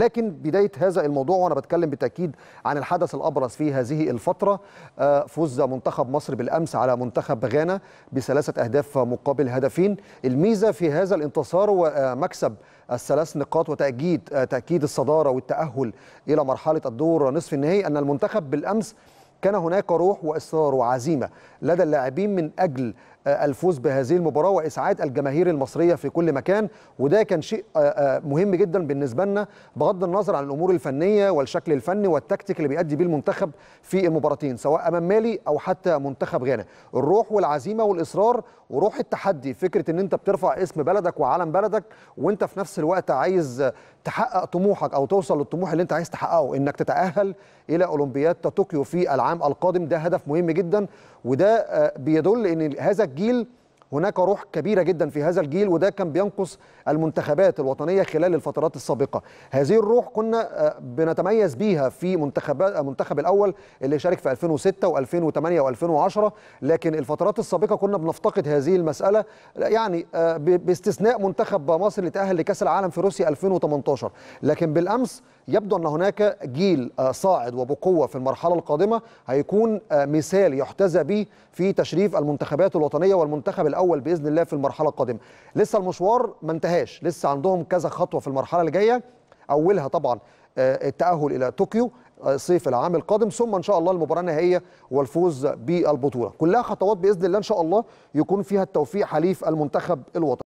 لكن بداية هذا الموضوع وأنا بتكلم بالتأكيد عن الحدث الأبرز في هذه الفترة آه، فوز منتخب مصر بالأمس على منتخب غانا بثلاثة أهداف مقابل هدفين الميزة في هذا الانتصار ومكسب آه، الثلاث نقاط وتأكيد آه، تأكيد الصدارة والتأهل إلى مرحلة الدور نصف النهائي أن المنتخب بالأمس كان هناك روح وإصرار وعزيمة لدى اللاعبين من أجل آه، الفوز بهذه المباراه واسعاد الجماهير المصريه في كل مكان وده كان شيء آه، آه، مهم جدا بالنسبه لنا بغض النظر عن الامور الفنيه والشكل الفني والتكتيك اللي بيأدي بيه المنتخب في المباراتين سواء امام مالي او حتى منتخب غانا الروح والعزيمه والاصرار وروح التحدي فكره ان انت بترفع اسم بلدك وعلم بلدك وانت في نفس الوقت عايز تحقق طموحك او توصل للطموح اللي انت عايز تحققه انك تتاهل الى اولمبياد طوكيو في العام القادم ده هدف مهم جدا وده بيدل ان هذا הגיל هناك روح كبيرة جدا في هذا الجيل وده كان بينقص المنتخبات الوطنية خلال الفترات السابقة هذه الروح كنا آه، بنتميز بيها في آه، منتخب المنتخب الأول اللي شارك في 2006 و2008 و2010 لكن الفترات السابقة كنا بنفتقد هذه المسألة يعني آه، باستثناء منتخب مصر اللي تأهل لكأس العالم في روسيا 2018 لكن بالأمس يبدو أن هناك جيل صاعد وبقوة في المرحلة القادمة هيكون مثال يحتذى به في تشريف المنتخبات الوطنية والمنتخب الأول الاول باذن الله في المرحله القادمه لسه المشوار ما انتهاش لسه عندهم كذا خطوه في المرحله اللي جايه اولها طبعا آه، التاهل الى طوكيو آه، صيف العام القادم ثم ان شاء الله المباراه النهائيه والفوز بالبطوله كلها خطوات باذن الله ان شاء الله يكون فيها التوفيق حليف المنتخب الوطني